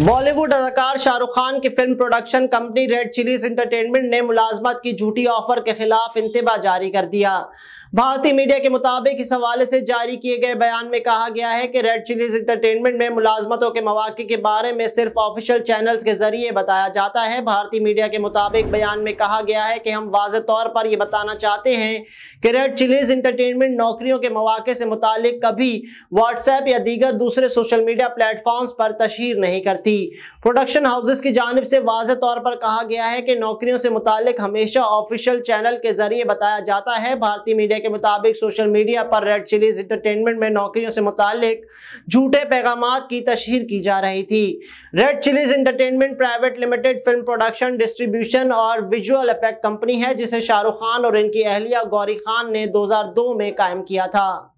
बॉलीवुड अदाकार शाहरुख खान की film production company red chillies entertainment ने मुलाजमत की झूठी ऑफर के खिलाफ इंतबा जारी कर दिया भारतीय मीडिया के मुताबिक इस हवाले से जारी किए गए बयान में कहा गया है कि रेड चिलीज इंटरटेनमेंट में मुलाजमतों के मौाक़े के बारे में सिर्फ ऑफिशियल चैनल्स के जरिए बताया जाता है भारतीय मीडिया के मुताबिक बयान में कहा गया है कि हम वाज तौर पर यह बताना चाहते हैं कि रेड चिलीज इंटरटेनमेंट नौकरियों के मौाक़े से मुतल कभी व्हाट्सएप या दीगर दूसरे सोशल मीडिया प्लेटफॉर्म्स पर तशहर नहीं करती थी प्रोडक्शन हाउसेस की जानब से वाज तौर पर कहा गया है कि नौकरियों से मुतक हमेशा ऑफिशियल चैनल के जरिए बताया जाता है भारतीय मीडिया के मुताबिक सोशल मीडिया पर रेड चिलीज इंटरटेनमेंट में नौकरियों से मुतल झूठे पैगाम की तशहर की जा रही थी red chillies entertainment private limited film production distribution और विजुअल इफेक्ट कंपनी है जिसे शाहरुख खान और इनकी अहलिया गौरी खान ने दो में कायम किया था